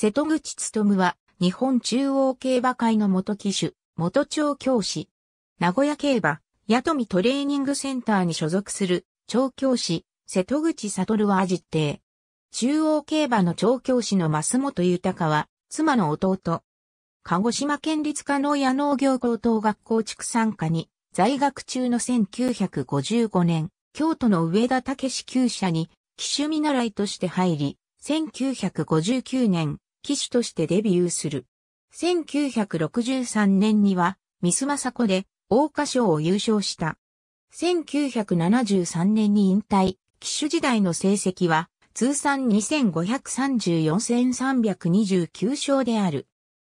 瀬戸口勤は、日本中央競馬会の元騎手、元調教師。名古屋競馬、八富トレーニングセンターに所属する、調教師、瀬戸口悟は実定。中央競馬の調教師の増本豊は、妻の弟。鹿児島県立科農屋農業高等学校畜産科に、在学中の1955年、京都の上田武史厩舎に、騎手見習いとして入り、1959年、騎手としてデビューする。1963年には、ミスマサコで、大花賞を優勝した。1973年に引退、騎手時代の成績は、通算2534戦329勝である。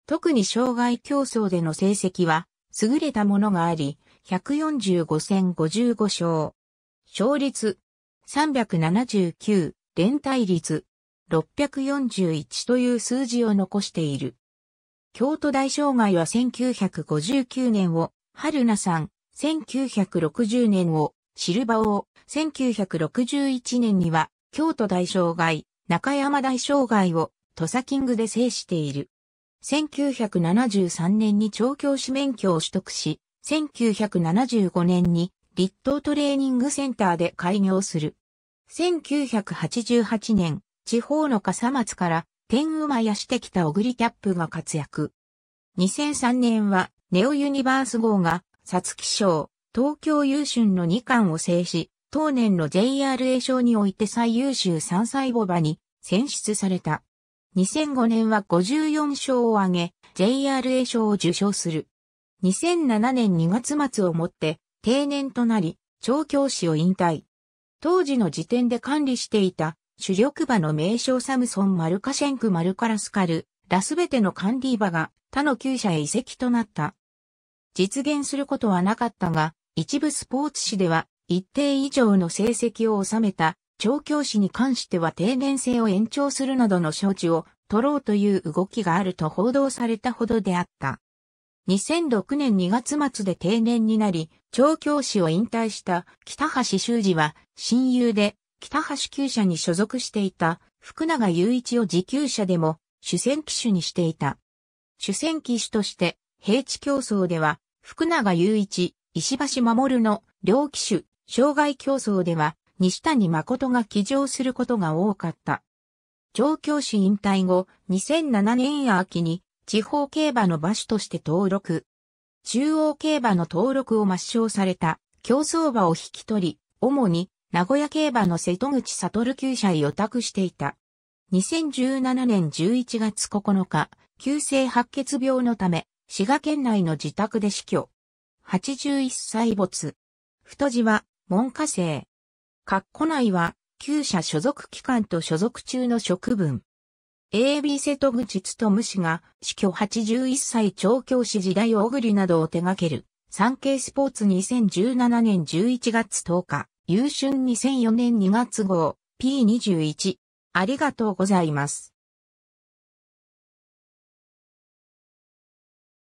特に障害競争での成績は、優れたものがあり、145戦55勝。勝率379、連帯率641という数字を残している。京都大障害は1959年を、春菜さん、1960年を、シルバ王、1961年には、京都大障害、中山大障害を、トサキングで制している。1973年に調教師免許を取得し、1975年に立東トレーニングセンターで開業する。1988年、地方の笠松から天馬やしてきたオグリキャップが活躍。2003年はネオユニバース号が、皐月賞、東京優春の2冠を制し、当年の JRA 賞において最優秀3歳母馬に選出された。2005年は54勝を挙げ、JRA 賞を受賞する。2007年2月末をもって定年となり、調教師を引退。当時の時点で管理していた主力馬の名称サムソン・マルカシェンク・マルカラスカル、ラすべての管理馬が他の厩舎へ移籍となった。実現することはなかったが、一部スポーツ紙では一定以上の成績を収めた調教師に関しては定年制を延長するなどの処置を取ろうという動きがあると報道されたほどであった。2006年2月末で定年になり、調教師を引退した北橋修二は親友で北橋厩舎に所属していた福永雄一を自給者でも主戦機種にしていた。主戦機種として平地競争では福永雄一、石橋守の両機種、障害競争では西谷誠が騎乗することが多かった。上京市引退後、2007年秋に地方競馬の馬主として登録。中央競馬の登録を抹消された競争馬を引き取り、主に名古屋競馬の瀬戸口悟厩舎へ予託していた。2017年11月9日、急性白血病のため、滋賀県内の自宅で死去。81歳没。太字は、文科生。括弧内は、旧社所属機関と所属中の職分。AB 瀬戸口とむ氏が死去81歳調教師時代をおぐりなどを手掛ける、産経スポーツ2017年11月10日。優春2004年2月号 P21。ありがとうございます。